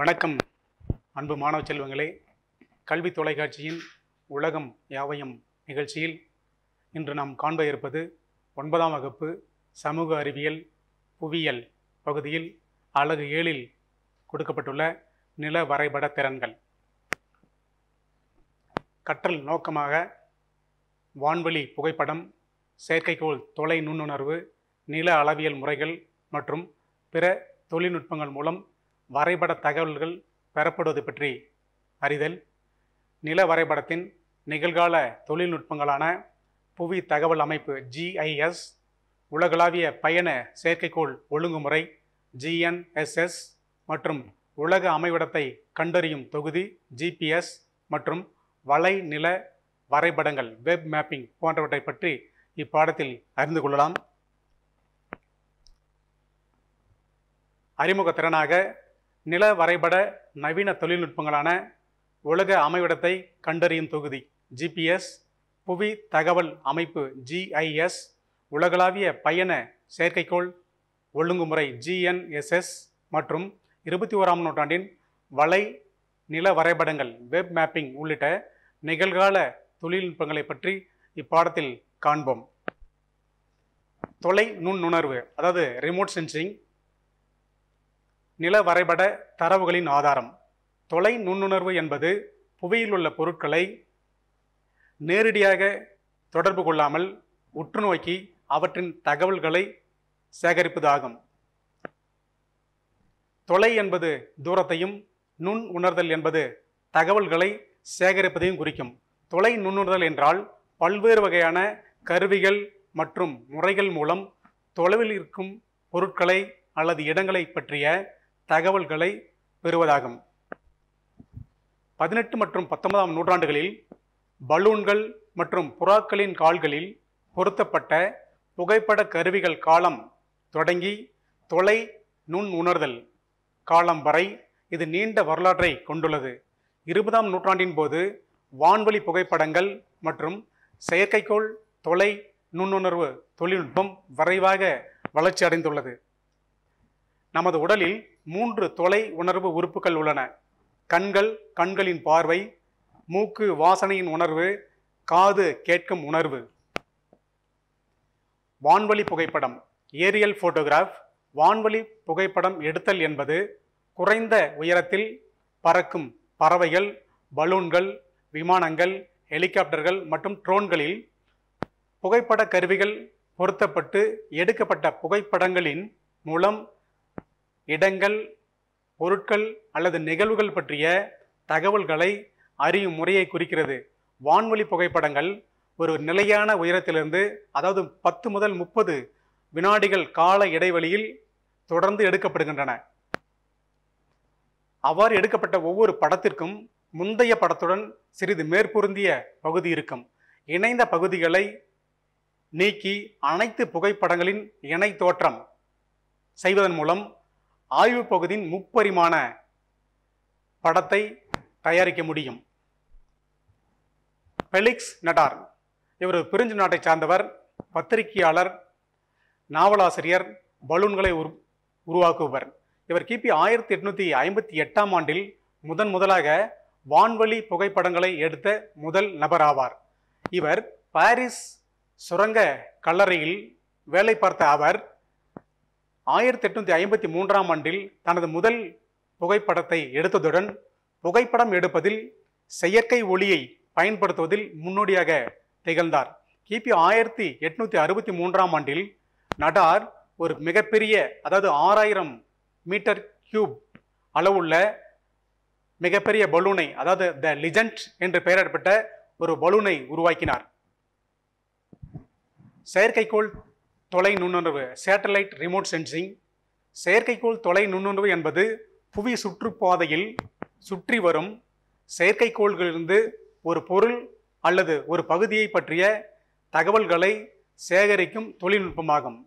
வணக்கம் அன்பு மாணவ செல்வங்களே கல்வி தொலைக்காட்சியின் உலகம் யாவையும் நிகழ்ச்சியில் இன்று நாம் காண்ப இருப்பது ஒன்பதாம் வகுப்பு சமூக அறிவியல் புவியியல் பகுதியில் அழகு ஏழில் கொடுக்கப்பட்டுள்ள நில வரைபட திறன்கள் கற்றல் நோக்கமாக வான்வெளி புகைப்படம் செயற்கைக்கோள் தொலை நுண்ணுணர்வு நில அளவியல் முறைகள் மற்றும் பிற தொழில்நுட்பங்கள் மூலம் வரைபட தகவல்கள் பெறப்படுவது பற்றி அறிதல் நில வரைபடத்தின் நிகழ்கால தொழில்நுட்பங்களான புவி தகவல் அமைப்பு ஜிஐஎஸ் உலகளாவிய பயண செயற்கைக்கோள் ஒழுங்குமுறை ஜிஎன்எஸ்எஸ் மற்றும் உலக அமைவிடத்தை கண்டறியும் தொகுதி ஜிபிஎஸ் மற்றும் வலை நில வரைபடங்கள் வெப் மேப்பிங் போன்றவற்றை பற்றி இப்பாடத்தில் அறிந்து கொள்ளலாம் அறிமுக திறனாக நில வரைபட நவீன தொழில்நுட்பங்களான உலக அமைவிடத்தை கண்டறியும் தொகுதி ஜிபிஎஸ் புவி தகவல் அமைப்பு ஜிஐஎஸ் உலகளாவிய பயண செயற்கைக்கோள் ஒழுங்குமுறை ஜிஎன்எஸ்எஸ் மற்றும் இருபத்தி ஓராம் நூற்றாண்டின் வலை நில வரைபடங்கள் வெப் மேப்பிங் உள்ளிட்ட நிகழ்கால தொழில்நுட்பங்களை பற்றி இப்பாடத்தில் காண்போம் தொலை நுண்ணுணர்வு அதாவது ரிமோட் சென்சிங் நில வரைபட தரவுகளின் ஆதாரம் தொலை நுண்ணுணர்வு என்பது புவியில் உள்ள பொருட்களை நேரடியாக தொடர்பு கொள்ளாமல் உற்றுநோக்கி அவற்றின் தகவல்களை சேகரிப்பதாகும் தொலை என்பது தூரத்தையும் நுண் உணர்தல் என்பது தகவல்களை சேகரிப்பதையும் குறிக்கும் தொலை நுண்ணுணர்தல் என்றால் பல்வேறு வகையான கருவிகள் மற்றும் முறைகள் மூலம் தொலைவில் இருக்கும் பொருட்களை அல்லது இடங்களை பற்றிய தகவல்களை பெறுவதாகும் பதினெட்டு மற்றும் பத்தொன்பதாம் நூற்றாண்டுகளில் பலூன்கள் மற்றும் புறாக்களின் கால்களில் பொருத்தப்பட்ட புகைப்பட கருவிகள் காலம் தொடங்கி தொலை நுண் உணர்தல் காலம் வரை இது நீண்ட வரலாற்றை கொண்டுள்ளது இருபதாம் நூற்றாண்டின் போது வான்வழி புகைப்படங்கள் மற்றும் செயற்கைக்கோள் தொலை நுண்ணுணர்வு தொழில்நுட்பம் விரைவாக வளர்ச்சி அடைந்துள்ளது நமது உடலில் மூன்று தொலை உணர்வு உறுப்புகள் உள்ளன கண்கள் கண்களின் பார்வை மூக்கு வாசனையின் உணர்வு காது கேட்கும் உணர்வு வான்வழி புகைப்படம் ஏரியல் ஃபோட்டோகிராஃப் வான்வழி புகைப்படம் எடுத்தல் என்பது குறைந்த உயரத்தில் பறக்கும் பறவைகள் பலூன்கள் விமானங்கள் ஹெலிகாப்டர்கள் மற்றும் ட்ரோன்களில் புகைப்பட கருவிகள் பொருத்தப்பட்டு எடுக்கப்பட்ட புகைப்படங்களின் மூலம் இடங்கள் பொருட்கள் அல்லது நிகழ்வுகள் பற்றிய தகவல்களை அறியும் முறையை குறிக்கிறது வான்வழி புகைப்படங்கள் ஒரு நிலையான உயரத்திலிருந்து அதாவது பத்து முதல் முப்பது வினாடிகள் கால இடைவெளியில் தொடர்ந்து எடுக்கப்படுகின்றன அவ்வாறு எடுக்கப்பட்ட ஒவ்வொரு படத்திற்கும் முந்தைய படத்துடன் சிறிது மேற்பொருந்திய பகுதி இருக்கும் இணைந்த பகுதிகளை நீக்கி அனைத்து புகைப்படங்களின் இணை தோற்றம் செய்வதன் மூலம் ஆய்வு பகுதியின் முப்பரிமாண படத்தை தயாரிக்க முடியும் பெலிக்ஸ் நடார் இவர் பிரிஞ்சு நாட்டை சார்ந்தவர் பத்திரிகையாளர் நாவலாசிரியர் பலூன்களை உரு உருவாக்குபவர் இவர் கிபி ஆயிரத்தி எட்நூத்தி ஐம்பத்தி எட்டாம் ஆண்டில் முதன் முதலாக வான்வழி புகைப்படங்களை எடுத்த முதல் நபர் ஆவார் இவர் பாரிஸ் சுரங்க கல்லறையில் வேலை பார்த்த அவர் ஆயிரத்தி எட்நூற்றி ஐம்பத்தி மூன்றாம் ஆண்டில் தனது முதல் புகைப்படத்தை எடுத்ததுடன் புகைப்படம் எடுப்பதில் செயற்கை ஒளியை பயன்படுத்துவதில் முன்னோடியாக திகழ்ந்தார் கிபி ஆயிரத்தி எட்நூற்றி அறுபத்தி மூன்றாம் ஆண்டில் நடார் ஒரு மிகப்பெரிய அதாவது ஆறாயிரம் மீட்டர் கியூப் அளவுள்ள மிகப்பெரிய பலூனை அதாவது த லிஜண்ட் என்று பெயரிடப்பட்ட ஒரு பலூனை உருவாக்கினார் செயற்கைக்கோள் தொலை நுண்ணுணர்வு சேட்டலைட் ரிமோட் சென்சிங் செயற்கைக்கோள் தொலை நுண்ணுணர்வு என்பது புவி சுற்றுப்பாதையில் சுற்றி வரும் செயற்கைக்கோள்களிலிருந்து ஒரு பொருள் அல்லது ஒரு பகுதியை பற்றிய தகவல்களை சேகரிக்கும் தொழில்நுட்பமாகும்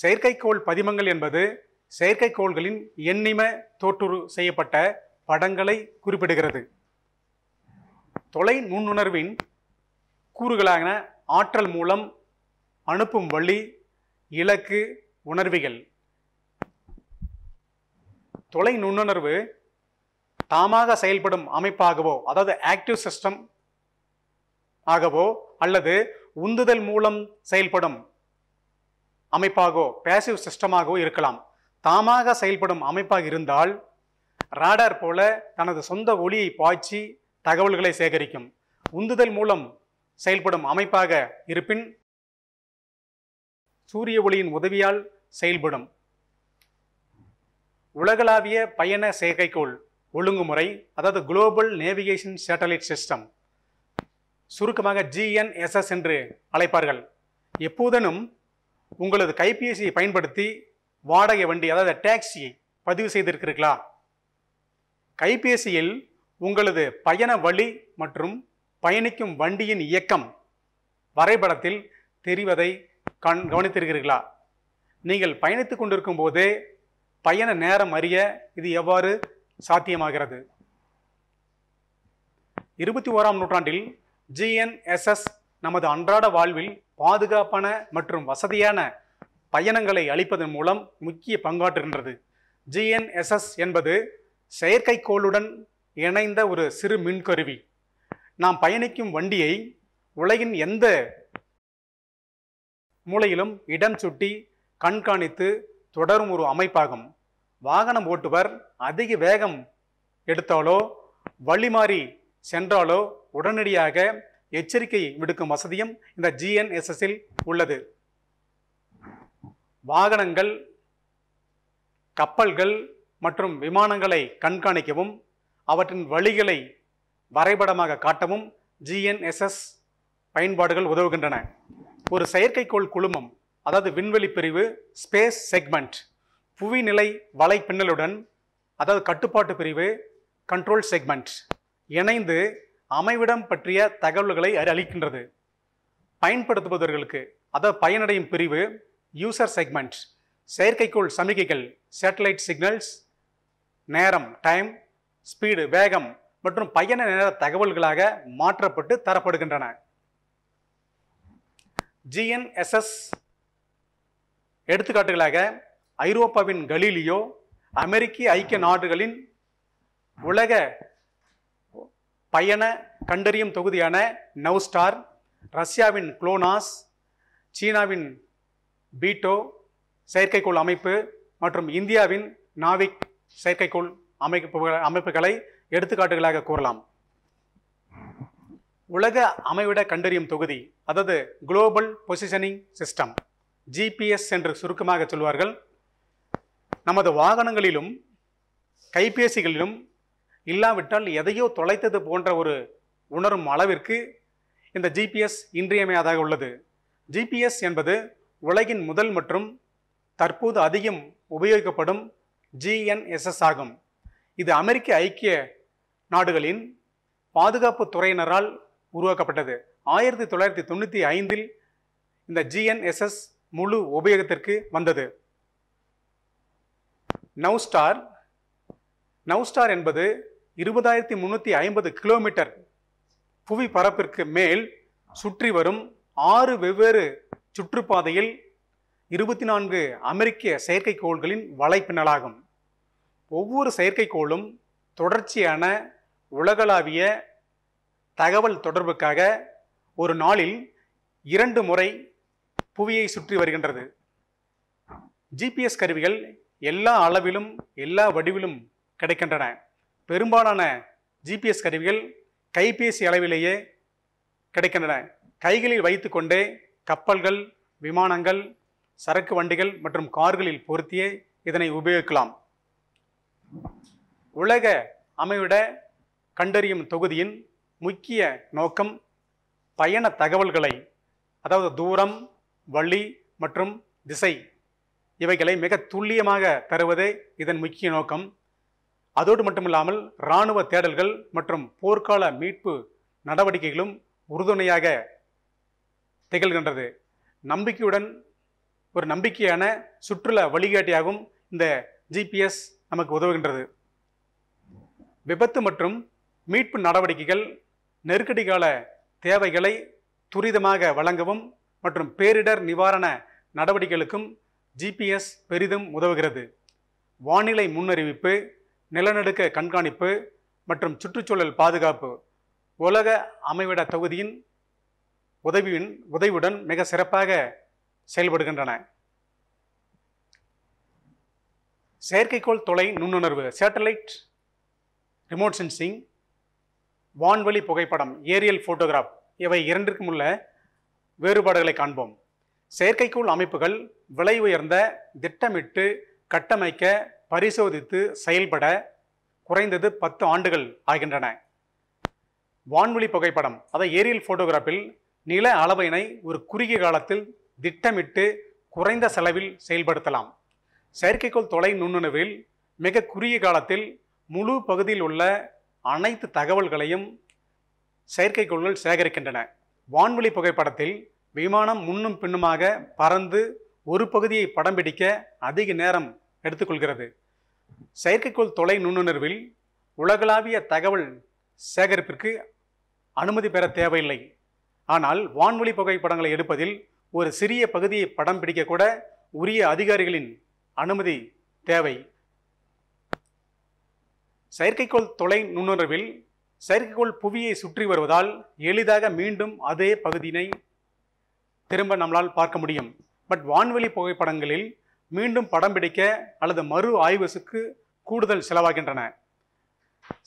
செயற்கைக்கோள் பதிமங்கள் என்பது செயற்கைக்கோள்களின் எண்ணிம தோற்று செய்யப்பட்ட படங்களை குறிப்பிடுகிறது தொலை நுண்ணுணர்வின் கூறுகளான ஆற்றல் மூலம் அனுப்பும் வழி இலக்கு உணர்விகள் தொலை நுண்ணுணர்வு தாமாக செயல்படும் அமைப்பாகவோ அதாவது ஆக்டிவ் சிஸ்டம் ஆகவோ அல்லது உந்துதல் மூலம் செயல்படும் அமைப்பாகவோ பேசிவ் சிஸ்டமாகவோ இருக்கலாம் தாமாக செயல்படும் அமைப்பாக இருந்தால் ராடார் போல தனது சொந்த ஒளியை பாய்ச்சி தகவல்களை சேகரிக்கும் உந்துதல் மூலம் செயல்படும் அமைப்பாக இருப்பின் சூரிய ஒளியின் உதவியால் செயல்படும் உலகளாவிய பயண செயற்கைக்கோள் ஒழுங்குமுறை அதாவது குளோபல் நேவிகேஷன் சேட்டலைட் சிஸ்டம் சுருக்கமாக ஜிஎன்எஸ்எஸ் என்று அழைப்பார்கள் எப்போதனும் உங்களது கைபேசியை பயன்படுத்தி வாடகை வண்டி அதாவது டாக்ஸியை பதிவு செய்திருக்கிறீர்களா கைபேசியில் உங்களது பயண வழி மற்றும் பயணிக்கும் வண்டியின் இயக்கம் வரைபடத்தில் தெரிவதை கண் கவனித்திருக்கிறீர்களா நீங்கள் பயணித்து கொண்டிருக்கும் போதே பயண நேரம் அறிய இது எவ்வாறு சாத்தியமாகிறது இருபத்தி ஓராம் நூற்றாண்டில் ஜிஎன்எஸ்எஸ் நமது அன்றாட வாழ்வில் பாதுகாப்பான மற்றும் வசதியான பயணங்களை அளிப்பதன் மூலம் முக்கிய பங்காற்றுகின்றது ஜிஎன்எஸ்எஸ் என்பது செயற்கைக்கோளுடன் இணைந்த ஒரு சிறு மின்கருவி நாம் பயணிக்கும் வண்டியை உலகின் எந்த மூளையிலும் இடம் சுட்டி கண்காணித்து தொடரும் ஒரு அமைப்பாகும் வாகனம் ஓட்டுவர் அதிக வேகம் எடுத்தாலோ வழி மாறி சென்றாலோ உடனடியாக எச்சரிக்கை விடுக்கும் வசதியும் இந்த ஜிஎன்எஸ்எஸ்ஸில் உள்ளது வாகனங்கள் கப்பல்கள் மற்றும் விமானங்களை கண்காணிக்கவும் அவற்றின் வழிகளை வரைபடமாக காட்டவும் ஜிஎன்எஸ்எஸ் பயன்பாடுகள் உதவுகின்றன ஒரு செயற்கைக்கோள் குழுமம் அதாவது விண்வெளி பிரிவு ஸ்பேஸ் செக்மெண்ட் புவிநிலை வலை பின்னலுடன் அதாவது கட்டுப்பாட்டு பிரிவு கண்ட்ரோல் செக்மெண்ட் இணைந்து அமைவிடம் பற்றிய தகவல்களை அளிக்கின்றது பயன்படுத்துபவர்களுக்கு அதாவது பயனடையும் பிரிவு யூசர் செக்மெண்ட் செயற்கைக்கோள் சமிகைகள் சேட்டலைட் சிக்னல்ஸ் நேரம் டைம் ஸ்பீடு வேகம் மற்றும் பயண நேர தகவல்களாக மாற்றப்பட்டு தரப்படுகின்றன ஜிஎன்எஸ்எஸ் எடுத்துக்காட்டுகளாக ஐரோப்பாவின் கலீலியோ அமெரிக்க ஐக்கிய நாடுகளின் உலக பயண கண்டறியும் தொகுதியான நவ்ஸ்டார் ரஷ்யாவின் குளோனாஸ் சீனாவின் பீட்டோ செயற்கைக்கோள் அமைப்பு மற்றும் இந்தியாவின் நாவிக் செயற்கைக்கோள் அமைப்பு அமைப்புகளை எடுத்துக்காட்டுகளாக கூறலாம் உலக அமைவிட கண்டறியும் தொகுதி அதாவது குளோபல் பொசிஷனிங் சிஸ்டம் ஜிபிஎஸ் என்று சுருக்கமாக சொல்வார்கள் நமது வாகனங்களிலும் கைபேசிகளிலும் இல்லாவிட்டால் எதையோ தொலைத்தது போன்ற ஒரு உணரும் அளவிற்கு இந்த ஜிபிஎஸ் இன்றியமையாதாக உள்ளது ஜிபிஎஸ் என்பது உலகின் முதல் மற்றும் தற்போது அதிகம் உபயோகிக்கப்படும் ஜிஎன்எஸ்எஸ் ஆகும் இது அமெரிக்க ஐக்கிய நாடுகளின் பாதுகாப்பு துறையினரால் உருவாக்கப்பட்டது ஆயிரத்தி தொள்ளாயிரத்தி தொண்ணூற்றி ஐந்தில் இந்த ஜிஎன்எஸ்எஸ் முழு உபயோகத்திற்கு வந்தது நவ்ஸ்டார் நவ்ஸ்டார் என்பது இருபதாயிரத்தி முந்நூற்றி ஐம்பது கிலோமீட்டர் புவி பரப்பிற்கு மேல் சுற்றி வரும் ஆறு வெவ்வேறு சுற்றுப்பாதையில் இருபத்தி நான்கு அமெரிக்க செயற்கைக்கோள்களின் வலைப்பின்னலாகும் ஒவ்வொரு செயற்கைக்கோளும் தொடர்ச்சியான உலகளாவிய தகவல் தொடர்புக்காக ஒரு நாளில் இரண்டு முறை புவியை சுற்றி வருகின்றது ஜிபிஎஸ் கருவிகள் எல்லா அளவிலும் எல்லா வடிவிலும் கிடைக்கின்றன பெரும்பாலான ஜிபிஎஸ் கருவிகள் கைபேசி அளவிலேயே கிடைக்கின்றன கைகளில் வைத்துக்கொண்டே கப்பல்கள் விமானங்கள் சரக்கு வண்டிகள் மற்றும் கார்களில் பொருத்தியே இதனை உபயோகிக்கலாம் உலக அமைவிட கண்டறியும் தொகுதியின் முக்கிய நோக்கம் பயண தகவல்களை அதாவது தூரம் வழி மற்றும் திசை இவைகளை மிக துல்லியமாக தருவதே இதன் முக்கிய நோக்கம் அதோடு மட்டுமில்லாமல் இராணுவ தேடல்கள் மற்றும் போர்க்கால மீட்பு நடவடிக்கைகளும் உறுதுணையாக திகழ்கின்றது நம்பிக்கையுடன் ஒரு நம்பிக்கையான சுற்றுலா வழிகாட்டியாகவும் இந்த ஜிபிஎஸ் நமக்கு உதவுகின்றது விபத்து மற்றும் மீட்பு நடவடிக்கைகள் நெருக்கடி கால தேவைகளை துரிதமாக வழங்கவும் மற்றும் பேரிடர் நிவாரண நடவடிக்கைகளுக்கும் ஜிபிஎஸ் பெரிதும் உதவுகிறது வானிலை முன்னறிவிப்பு நிலநடுக்க கண்காணிப்பு மற்றும் சுற்றுச்சூழல் பாதுகாப்பு உலக அமைவிட தொகுதியின் உதவியின் உதவியுடன் மிக சிறப்பாக செயல்படுகின்றன செயற்கைக்கோள் தொலை நுண்ணுணர்வு சேட்டலைட் ரிமோட் சென்சிங் வான்வெளி புகைப்படம் ஏரியல் ஃபோட்டோகிராஃப் இவை இரண்டிற்கும் உள்ள வேறுபாடுகளை காண்போம் செயற்கைக்கோள் அமைப்புகள் விலை உயர்ந்த திட்டமிட்டு கட்டமைக்க பரிசோதித்து செயல்பட குறைந்தது பத்து ஆண்டுகள் ஆகின்றன வான்வெளி புகைப்படம் அதை ஏரியல் ஃபோட்டோகிராஃபில் நில அளவினை ஒரு குறுகிய காலத்தில் திட்டமிட்டு குறைந்த செலவில் செயல்படுத்தலாம் செயற்கைக்கோள் தொலை நுண்ணுணவில் மிக குறுகிய காலத்தில் முழு பகுதியில் உள்ள அனைத்து தகவல்களையும் செயற்கைக்கோள்கள் சேகரிக்கின்றன வான்வெளி புகைப்படத்தில் விமானம் முன்னும் பின்னுமாக பறந்து ஒரு பகுதியை படம் பிடிக்க அதிக நேரம் எடுத்துக்கொள்கிறது செயற்கைக்கோள் தொலை நுண்ணுணர்வில் உலகளாவிய தகவல் சேகரிப்பிற்கு அனுமதி பெற தேவையில்லை ஆனால் வான்வெளி புகைப்படங்களை எடுப்பதில் ஒரு சிறிய பகுதியை படம் பிடிக்கக்கூட உரிய அதிகாரிகளின் அனுமதி தேவை செயற்கைக்கோள் தொலை நுண்ணுணர்வில் செயற்கைக்கோள் புவியை சுற்றி வருவதால் எளிதாக மீண்டும் அதே பகுதியினை திரும்ப நம்மளால் பார்க்க முடியும் பட் வான்வெளி புகைப்படங்களில் மீண்டும் படம் பிடிக்க அல்லது மறு ஆய்வுக்கு கூடுதல் செலவாகின்றன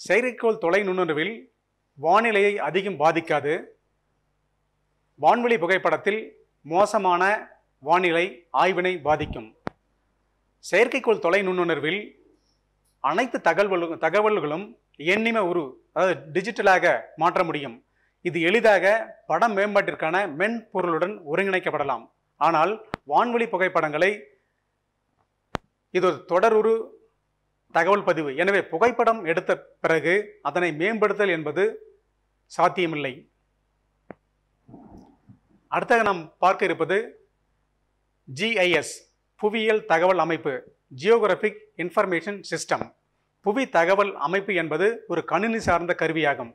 செயற்கைக்கோள் தொலை நுண்ணுணர்வில் வானிலையை அதிகம் பாதிக்காது வான்வெளி புகைப்படத்தில் மோசமான வானிலை ஆய்வினை பாதிக்கும் செயற்கைக்கோள் தொலை நுண்ணுணர்வில் அனைத்து தகவல்களும் தகவல்களும் எண்ணிம உரு அதாவது டிஜிட்டலாக மாற்ற முடியும் இது எளிதாக படம் மேம்பாட்டிற்கான மென்பொருளுடன் ஒருங்கிணைக்கப்படலாம் ஆனால் வான்வெளி புகைப்படங்களை இது ஒரு தொடருரு தகவல் பதிவு எனவே புகைப்படம் எடுத்த பிறகு அதனை மேம்படுத்தல் என்பது சாத்தியமில்லை அடுத்த நாம் பார்க்க இருப்பது ஜிஐஎஸ் புவியியல் தகவல் அமைப்பு ஜியோகிராஃபிக் இன்ஃபர்மேஷன் சிஸ்டம் புவி தகவல் அமைப்பு என்பது ஒரு கணினி சார்ந்த கருவியாகும்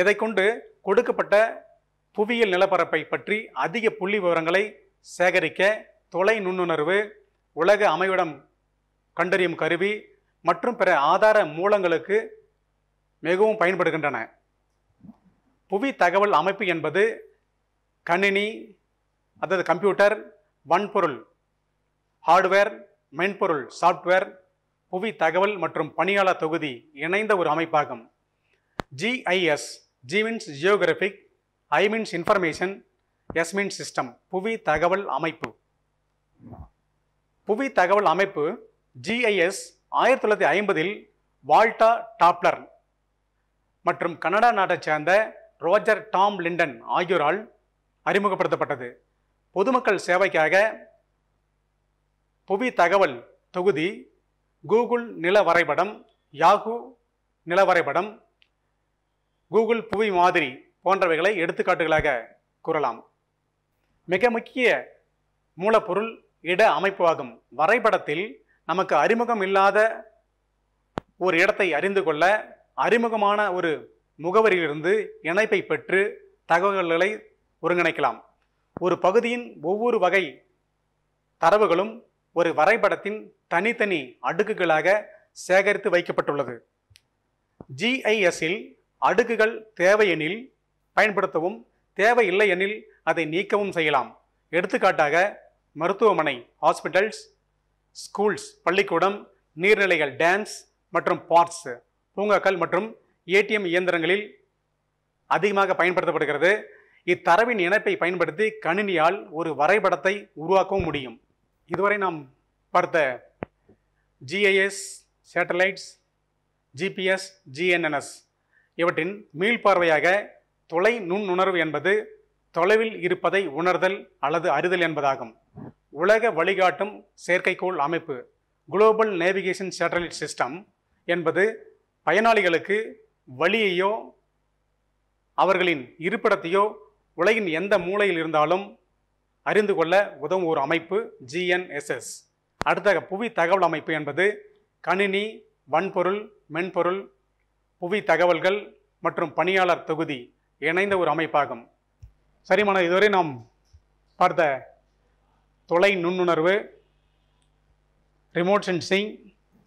இதை கொண்டு கொடுக்கப்பட்ட புவியியல் நிலப்பரப்பை பற்றி அதிக புள்ளி விவரங்களை சேகரிக்க தொலை நுண்ணுணர்வு உலக அமைவிடம் கண்டறியும் கருவி மற்றும் பிற ஆதார மூலங்களுக்கு மிகவும் பயன்படுகின்றன புவி தகவல் அமைப்பு என்பது கணினி அதாவது கம்ப்யூட்டர் வன்பொருள் ஹார்ட்வேர் மென்பொருள் சாஃப்ட்வேர் புவி தகவல் மற்றும் பணியாளர் தொகுதி இணைந்த ஒரு அமைப்பாகும் GIS G means geographic I means information S means system புவி தகவல் அமைப்பு புவி தகவல் அமைப்பு ஜிஐஎஸ் ஆயிரத்தி தொள்ளாயிரத்தி ஐம்பதில் வால்டா டாப்லர் மற்றும் கனடா நாட்டைச் சேர்ந்த ரோஜர் டாம் லிண்டன் ஆகியோரால் அறிமுகப்படுத்தப்பட்டது பொதுமக்கள் சேவைக்காக புவி தகவல் தொகுதி கூகுள் நில வரைபடம் யாகு நில வரைபடம் கூகுள் புவி மாதிரி போன்றவைகளை எடுத்துக்காட்டுகளாக கூறலாம் மிக முக்கிய மூலப்பொருள் இட அமைப்பு ஆகும் வரைபடத்தில் நமக்கு அறிமுகம் இல்லாத ஒரு இடத்தை அறிந்து கொள்ள அறிமுகமான ஒரு முகவரியிலிருந்து இணைப்பை பெற்று தகவல்களை ஒருங்கிணைக்கலாம் ஒரு பகுதியின் ஒவ்வொரு வகை தரவுகளும் ஒரு வரைபடத்தின் தனித்தனி அடுக்குகளாக சேகரித்து வைக்கப்பட்டுள்ளது ஜிஐஎஸ்ஸில் அடுக்குகள் தேவை எனில் பயன்படுத்தவும் தேவையில்லை எனில் அதை நீக்கவும் செய்யலாம் எடுத்துக்காட்டாக மருத்துவமனை ஹாஸ்பிட்டல்ஸ் ஸ்கூல்ஸ் பள்ளிக்கூடம் நீர்நிலைகள் டேம்ஸ் மற்றும் பார்க்ஸ் பூங்காக்கள் மற்றும் ஏடிஎம் இயந்திரங்களில் அதிகமாக பயன்படுத்தப்படுகிறது இத்தரவின் இணைப்பை பயன்படுத்தி கணினியால் ஒரு வரைபடத்தை உருவாக்கவும் முடியும் இதுவரை நாம் பார்த்த ஜிஐஎஸ் சேட்டலைட்ஸ் ஜிபிஎஸ் ஜிஎன்என்எஸ் இவற்றின் மீள்பார்வையாக தொலை நுண்ணுணர்வு என்பது தொலைவில் இருப்பதை உணர்தல் அல்லது அறிதல் என்பதாகும் உலக வழிகாட்டும் செயற்கைக்கோள் அமைப்பு குளோபல் நேவிகேஷன் சேட்டலைட் சிஸ்டம் என்பது பயனாளிகளுக்கு வழியையோ அவர்களின் இருப்பிடத்தையோ உலகின் எந்த மூலையில் இருந்தாலும் அறிந்து கொள்ள உதவும் ஒரு அமைப்பு ஜிஎன்எஸ்எஸ் அடுத்த புவி தகவல் அமைப்பு என்பது கணினி வன்பொருள் மென்பொருள் புவி தகவல்கள் மற்றும் பணியாளர் தொகுதி இணைந்த ஒரு அமைப்பாகும் சரிமான இதுவரை நாம் பார்த்த தொலை நுண்ணுணர்வு remote sensing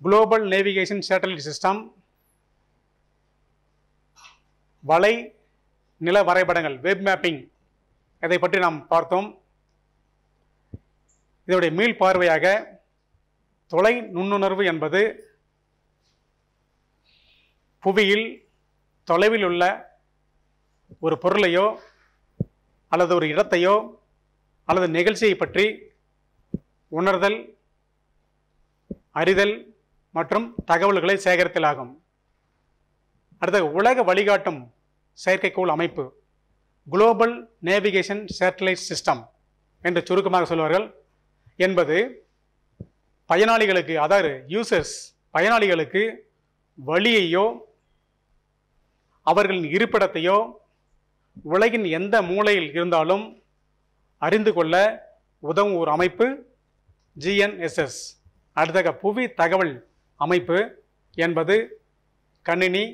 global navigation satellite system வலை நில வரைபடங்கள் வெப் மேப்பிங் இதை பற்றி நாம் பார்த்தோம் இதோடைய மீள் பார்வையாக தொலை நுண்ணுணர்வு என்பது புவியில் தொலைவில் உள்ள ஒரு பொருளையோ அல்லது ஒரு இடத்தையோ அல்லது நிகழ்ச்சியை பற்றி உணர்தல் அறிதல் மற்றும் தகவல்களை சேகரித்தலாகும் அடுத்த உலக வழிகாட்டும் செயற்கைக்கோள் அமைப்பு குளோபல் நேவிகேஷன் சேட்டலைட் சிஸ்டம் என்று சுருக்கமாக சொல்வார்கள் என்பது பயனாளிகளுக்கு அதாவது யூசர்ஸ் பயனாளிகளுக்கு வழியையோ அவர்களின் இருப்பிடத்தையோ உலகின் எந்த மூலையில் இருந்தாலும் அறிந்து கொள்ள உதவும் ஒரு அமைப்பு ஜிஎன்எஸ்எஸ் அடுத்தக புவி தகவல் அமைப்பு என்பது கணினி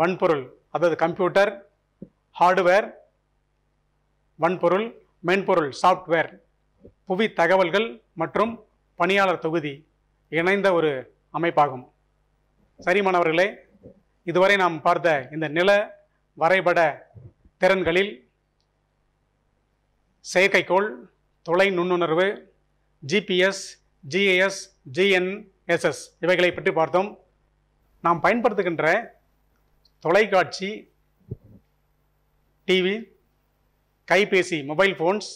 வன்பொருள் அதாவது கம்ப்யூட்டர் ஹார்டுவேர் வன்பொருள் மென்பொருள் சாஃப்ட்வேர் புவி தகவல்கள் மற்றும் பணியாளர் தொகுதி இணைந்த ஒரு அமைப்பாகும் சரி மாணவர்களே இதுவரை நாம் பார்த்த இந்த நில வரைபட திறன்களில் செயற்கைக்கோள் தொலை நுண்ணுணர்வு ஜிபிஎஸ் ஜிஏஎஸ் ஜிஎன்எஸ்எஸ் இவைகளை பற்றி பார்த்தோம் நாம் பயன்படுத்துகின்ற தொலைக்காட்சி டிவி கைபேசி மொபைல் ஃபோன்ஸ்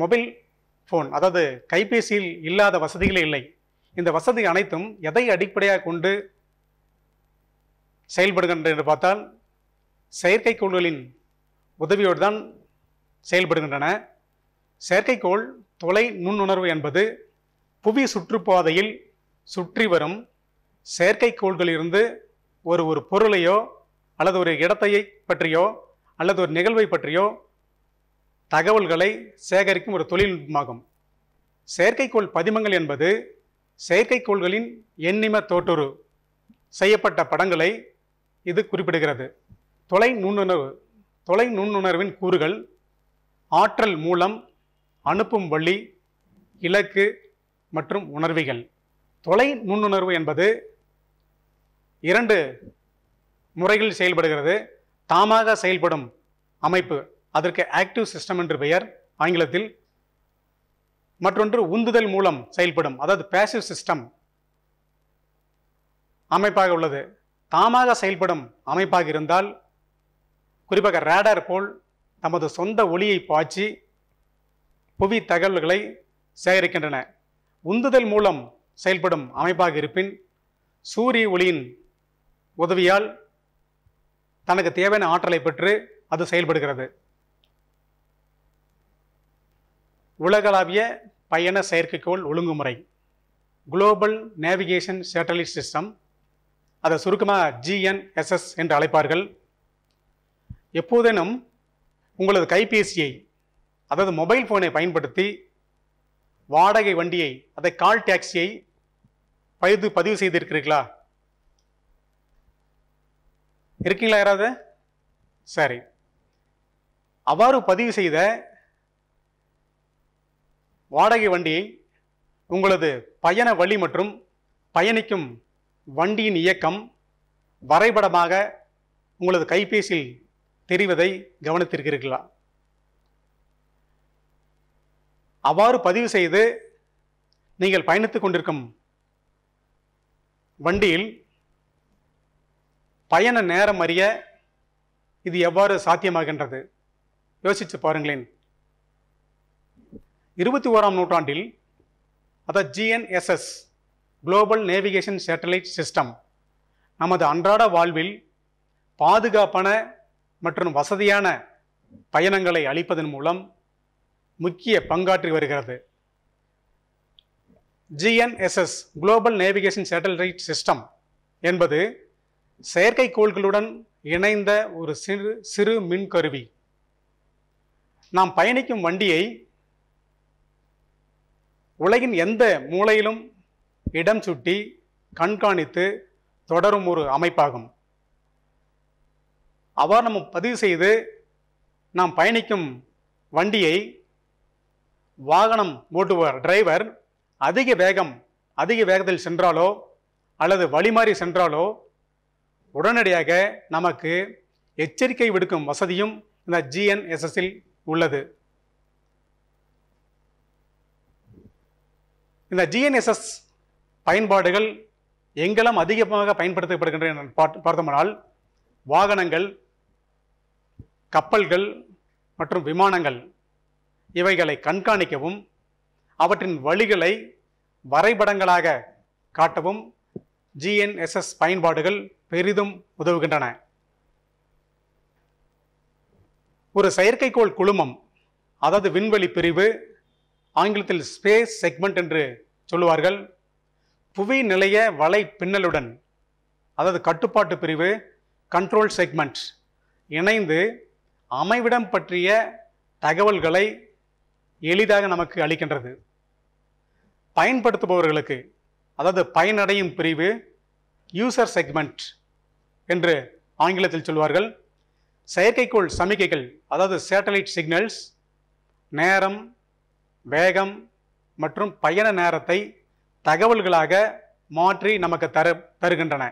மொபைல் ஃபோன் அதாவது கைபேசியில் இல்லாத வசதிகளே இல்லை இந்த வசதி அனைத்தும் எதை அடிப்படையாக கொண்டு செயல்படுகின்றன என்று பார்த்தால் செயற்கைக்கோள்களின் உதவியோடு தான் செயல்படுகின்றன செயற்கைக்கோள் தொலை நுண்ணுணர்வு என்பது புவி சுற்றுப்பாதையில் சுற்றி வரும் செயற்கைக்கோள்களிலிருந்து ஒரு ஒரு பொருளையோ அல்லது ஒரு இடத்தையை பற்றியோ அல்லது ஒரு நிகழ்வை பற்றியோ தகவல்களை சேகரிக்கும் ஒரு தொழில்நுட்பமாகும் செயற்கைக்கோள் பதிமங்கள் என்பது செயற்கைக்கோள்களின் எண்ணிம தோற்றுரு செய்யப்பட்ட படங்களை இது குறிப்பிடுகிறது தொலை நுண்ணுணர்வு தொலை நுண்ணுணர்வின் கூறுகள் ஆற்றல் மூலம் அனுப்பும் வழி இலக்கு மற்றும் உணர்விகள் தொலை நுண்ணுணர்வு என்பது இரண்டு முறைகளில் செயல்படுகிறது தாமாக செயல்படும் அமைப்பு அதற்கு ஆக்டிவ் சிஸ்டம் என்று பெயர் ஆங்கிலத்தில் மற்றொன்று உந்துதல் மூலம் செயல்படும் அதாவது பேசிவ் சிஸ்டம் அமைப்பாக உள்ளது தாமாக செயல்படும் அமைப்பாக இருந்தால் குறிப்பாக ரேடார் போல் நமது சொந்த ஒளியை பாய்ச்சி புவி தகவல்களை சேகரிக்கின்றன உந்துதல் மூலம் செயல்படும் அமைப்பாக இருப்பின் சூரிய ஒளியின் உதவியால் தனக்கு தேவையான ஆற்றலை பெற்று அது செயல்படுகிறது உலகளாவிய பயண செயற்கைக்கோள் ஒழுங்குமுறை குளோபல் நேவிகேஷன் சேட்டலைட் சிஸ்டம் அதை சுருக்கமாக ஜிஎன்எஸ்எஸ் என்று அழைப்பார்கள் எப்போதேனும் உங்களது கைபேசியை அதாவது மொபைல் ஃபோனை பயன்படுத்தி வாடகை வண்டியை அதை கால் டாக்ஸியை பயிர் பதிவு செய்திருக்கிறீர்களா இருக்கீங்களா யாராவது சரி அவ்வாறு பதிவு செய்த வாடகை வண்டியை உங்களது பயண வழி மற்றும் பயணிக்கும் வண்டியின் இயக்கம் வரைபடமாக உங்களது கைபேசியில் தெரிவதை கவனித்திருக்கிறீர்களா அவ்வாறு பதிவு செய்து நீங்கள் பயணித்துக் கொண்டிருக்கும் வண்டியில் பயண நேரம் அறிய இது எவ்வாறு சாத்தியமாகின்றது யோசித்து பாருங்களேன் இருபத்தி ஓராம் நூற்றாண்டில் அதாவது GNSS global navigation satellite system நமது அன்றாட வாழ்வில் பாதுகாப்பான மற்றும் வசதியான பயணங்களை அளிப்பதன் மூலம் முக்கிய பங்காற்றி வருகிறது GNSS global navigation satellite system என்பது செயற்கைக்கோள்களுடன் இணைந்த ஒரு சிறு சிறு மின்கருவி நாம் பயணிக்கும் வண்டியை உலகின் எந்த மூலையிலும் இடம் சுட்டி கண்காணித்து தொடரும் ஒரு அமைப்பாகும் அவ்வாறு நம்ம பதிவு செய்து நாம் பயணிக்கும் வண்டியை வாகனம் ஓட்டுவர் டிரைவர் அதிக வேகம் அதிக வேகத்தில் சென்றாலோ அல்லது வழிமாறி சென்றாலோ உடனடியாக நமக்கு எச்சரிக்கை விடுக்கும் வசதியும் இந்த ஜிஎன்எஸ்எஸ்ஸில் உள்ளது இந்த ஜிஎன்எஸ்எஸ் பயன்பாடுகள் எங்கெல்லாம் அதிகமாக பயன்படுத்தப்படுகின்றன பார்த்தோம்னால் வாகனங்கள் கப்பல்கள் மற்றும் விமானங்கள் இவைகளை கண்காணிக்கவும் அவற்றின் வழிகளை வரைபடங்களாக காட்டவும் ஜிஎன்எஸ்எஸ் பயன்பாடுகள் பெரிதும் உதவுகின்றன ஒரு செயற்கைக்கோள் குழுமம் அதாவது விண்வெளி பிரிவு ஆங்கிலத்தில் ஸ்பேஸ் செக்மெண்ட் என்று சொல்லுவார்கள் புவி நிலைய வலை பின்னலுடன் அதாவது கட்டுப்பாட்டு பிரிவு கண்ட்ரோல் செக்மெண்ட் இணைந்து அமைவிடம் பற்றிய தகவல்களை எளிதாக நமக்கு அளிக்கின்றது பயன்படுத்துபவர்களுக்கு அதாவது பயனடையும் பிரிவு யூசர் செக்மெண்ட் என்று ஆங்கிலத்தில் சொல்வார்கள் செயற்கைக்கோள் சமிக்கைகள் அதாவது சேட்டலைட் சிக்னல்ஸ் நேரம் வேகம் மற்றும் பயண நேரத்தை தகவல்களாக மாற்றி நமக்கு தரு தருகின்றன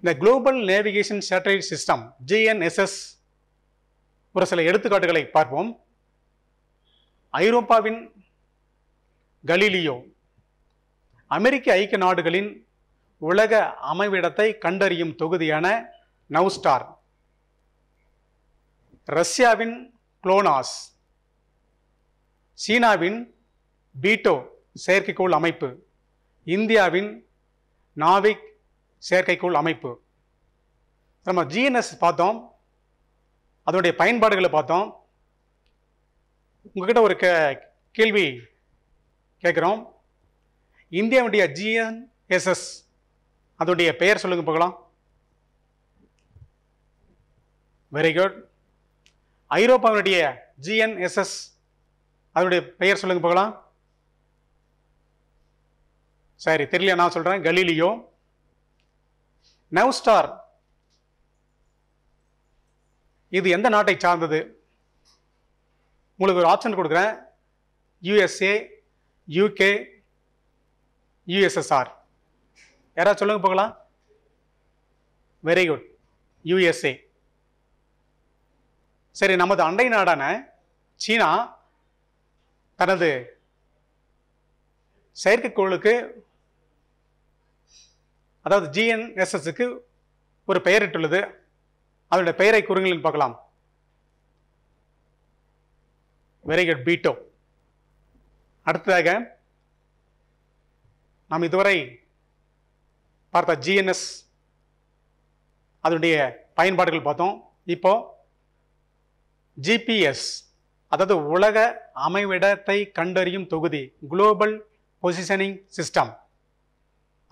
இந்த global navigation satellite system GNSS ஒரு சில எடுத்துக்காட்டுகளை பார்ப்போம் ஐரோப்பாவின் கலீலியோ அமெரிக்க ஐக்கிய நாடுகளின் உலக அமைவிடத்தை கண்டறியும் தொகுதியான நவ்ஸ்டார் ரஷ்யாவின் குளோனாஸ் சீனாவின் பீட்டோ செயற்கைக்கோள் அமைப்பு இந்தியாவின் நாவிக் செயற்கைக்கோள் அமைப்பு நம்ம ஜிஎன்எஸ் பார்த்தோம் அதனுடைய பயன்பாடுகளை பார்த்தோம் உங்ககிட்ட ஒரு கேள்வி கேட்குறோம் இந்தியாவுடைய ஜிஎன்எஸ்எஸ் அதோடைய பெயர் சொல்லுங்க போகலாம் வெரி குட் ஐரோப்பாவினுடைய ஜிஎன்எஸ்எஸ் அதனுடைய பெயர் சொல்லுங்க போகலாம் சரி தெரியல நான் சொல்றேன் கலீலியோ நவ் ஸ்டார் இது எந்த நாட்டை சார்ந்தது உங்களுக்கு ஒரு ஆப்ஷன் கொடுக்குறேன் யுஎஸ்ஏ யூகே யுஎஸ்எஸ்ஆர் யாராவது சொல்லுங்க போகலாம் வெரி குட் யுஎஸ்ஏ சரி நமது அண்டை நாடான சீனா தனது செயற்கைக்கோளுக்கு அதாவது ஜிஎன்எஸ்எஸ்க்கு ஒரு பெயரிட்டுள்ளது அதனுடைய பெயரை கூறுங்களில் பார்க்கலாம் வெரி குட் பீட்டோ அடுத்ததாக நாம் இதுவரை பார்த்த ஜிஎன்எஸ் அதனுடைய பயன்பாடுகள் பார்த்தோம் இப்போது ஜிபிஎஸ் அதாவது உலக அமைவிடத்தை கண்டறியும் தொகுதி குளோபல் பொசிஷனிங் சிஸ்டம்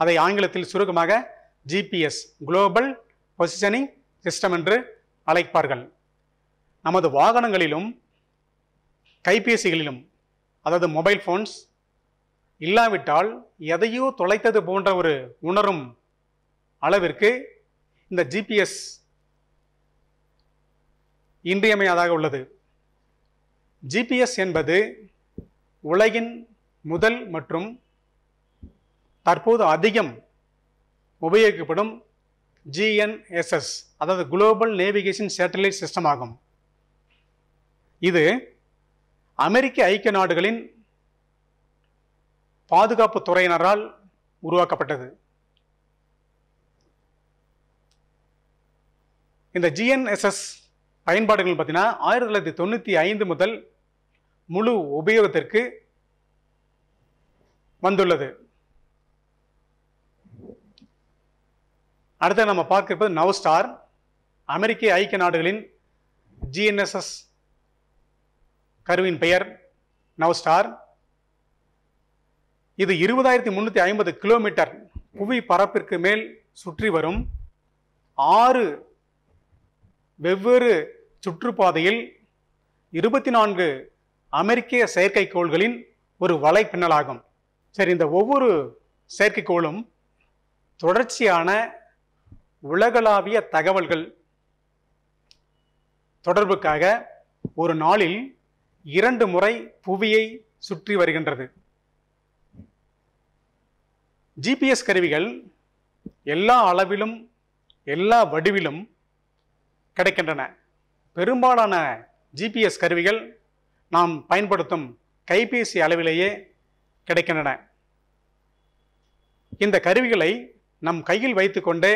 அதை ஆங்கிலத்தில் சுருக்கமாக ஜிபிஎஸ் குளோபல் பொசிஷனிங் சிஸ்டம் என்று அழைப்பார்கள் நமது வாகனங்களிலும் கைபேசிகளிலும் அதாவது மொபைல் ஃபோன்ஸ் இல்லாவிட்டால் எதையோ தொலைத்தது போன்ற ஒரு உணரும் அளவிற்கு இந்த ஜிபிஎஸ் இன்றியமையாதாக உள்ளது ஜிபிஎஸ் என்பது உலகின் முதல் மற்றும் தற்போது அதிகம் உபயோகிக்கப்படும் ஜிஎன்எஸ்எஸ் அதாவது குளோபல் நேவிகேஷன் சேட்டலைட் சிஸ்டம் ஆகும் இது அமெரிக்க ஐக்கிய நாடுகளின் பாதுகாப்பு துறையினரால் உருவாக்கப்பட்டது இந்த ஜிஎன்எஸ்எஸ் பயன்பாடுகள் பார்த்தீங்கன்னா ஆயிரத்தி தொள்ளாயிரத்தி தொண்ணூற்றி ஐந்து முதல் முழு உபயோகத்திற்கு வந்துள்ளது அடுத்து நம்ம பார்க்க இருப்பது நவ் ஸ்டார் அமெரிக்க ஐக்கிய நாடுகளின் ஜிஎன்எஸ்எஸ் கருவின் பெயர் நவ் ஸ்டார் இது இருபதாயிரத்தி முந்நூற்றி ஐம்பது கிலோமீட்டர் புவி பரப்பிற்கு மேல் சுற்றி வரும் ஆறு வெவ்வேறு சுற்றுப்பாதையில் இருபத்தி நான்கு அமெரிக்க செயற்கைக்கோள்களின் ஒரு வலை பின்னலாகும் சரி இந்த ஒவ்வொரு செயற்கைக்கோளும் தொடர்ச்சியான உலகளாவிய தகவல்கள் தொடர்புக்காக ஒரு நாளில் இரண்டு முறை புவியை சுற்றி வருகின்றது ஜிபிஎஸ் கருவிகள் எல்லா அளவிலும் எல்லா வடிவிலும் கிடைக்கின்றன பெரும்பாலான ஜிபிஎஸ் கருவிகள் நாம் பயன்படுத்தும் கைபேசி அளவிலேயே கிடைக்கின்றன இந்த கருவிகளை நம் கையில் வைத்துக்கொண்டே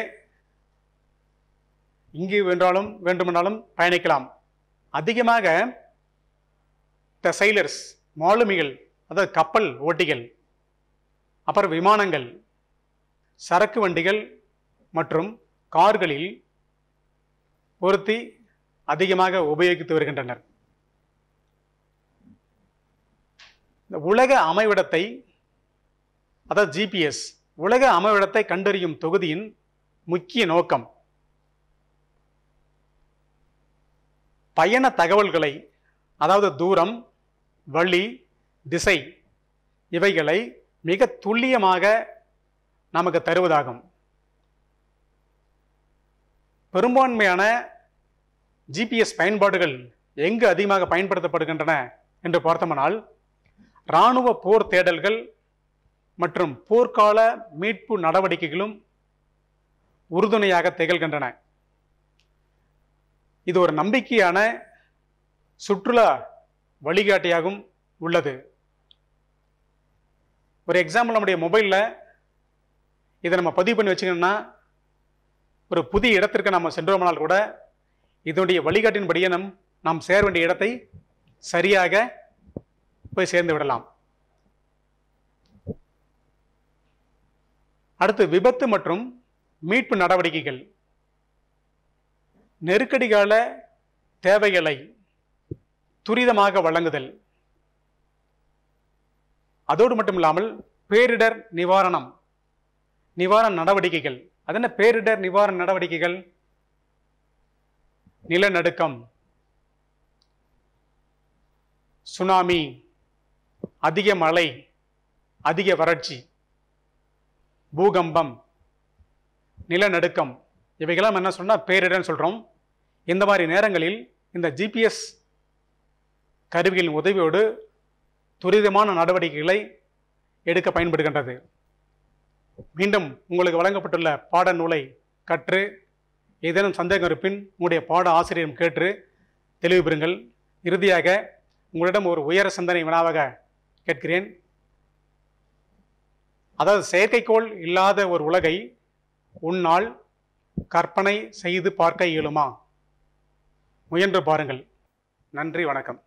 இங்கு வென்றாலும் வேண்டுமென்றாலும் பயணிக்கலாம் அதிகமாக த சைலர்ஸ் மாலுமிகள் அதாவது கப்பல் ஓட்டிகள் அப்புறம் விமானங்கள் சரக்கு வண்டிகள் மற்றும் கார்களில் பொருத்தி அதிகமாக உபயோகித்து வருகின்றனர் உலக அமைவிடத்தை அதாவது ஜிபிஎஸ் உலக அமைவிடத்தை கண்டறியும் தொகுதியின் முக்கிய நோக்கம் பயண தகவல்களை அதாவது தூரம் வழி திசை இவைகளை மிக துல்லியமாக நமக்கு தருவதாகும் பெரும்பான்மையான ஜிபிஎஸ் பயன்பாடுகள் எங்கு அதிகமாக பயன்படுத்தப்படுகின்றன என்று பார்த்தோமானால் இராணுவ போர் தேடல்கள் மற்றும் போர்க்கால மீட்பு நடவடிக்கைகளும் உறுதுணையாக திகழ்கின்றன இது ஒரு நம்பிக்கையான சுற்றுலா வழிகாட்டியாகவும் உள்ளது ஒரு எக்ஸாம்பிள் நம்முடைய மொபைலில் இதை நம்ம பதிவு பண்ணி வச்சுக்கணும்னா ஒரு புதிய இடத்திற்கு நம்ம சென்றோம்னால் கூட இதனுடைய வழிகாட்டின்படியே நம் நாம் சேர வேண்டிய இடத்தை சரியாக போய் சேர்ந்து விடலாம் அடுத்து விபத்து மற்றும் மீட்பு நடவடிக்கைகள் நெருக்கடி கால தேவைகளை துரிதமாக வழங்குதல் அதோடு மட்டும் இல்லாமல் பேரிடர் நிவாரணம் நிவாரண நடவடிக்கைகள் அது என்ன பேரிடர் நிவாரண நடவடிக்கைகள் நிலநடுக்கம் சுனாமி அதிக மழை அதிக வறட்சி பூகம்பம் நிலநடுக்கம் இவைகளாம் என்ன சொன்னால் பேரிடர்னு சொல்கிறோம் இந்த மாதிரி நேரங்களில் இந்த ஜிபிஎஸ் கருவிகளின் உதவியோடு துரிதமான நடவடிக்கைகளை எடுக்க பயன்படுகின்றது மீண்டும் உங்களுக்கு வழங்கப்பட்டுள்ள பாட நூலை கற்று ஏதேனும் சந்தேகம் இருப்பின் உங்களுடைய பாட ஆசிரியரும் கேட்டு தெளிவுபெறுங்கள் இறுதியாக உங்களிடம் ஒரு உயர சிந்தனை வினாவாக கேட்கிறேன் அதாவது செயற்கைக்கோள் இல்லாத ஒரு உலகை உன்னால் கற்பனை செய்து பார்க்க இயலுமா முயன்று பாருங்கள் நன்றி வணக்கம்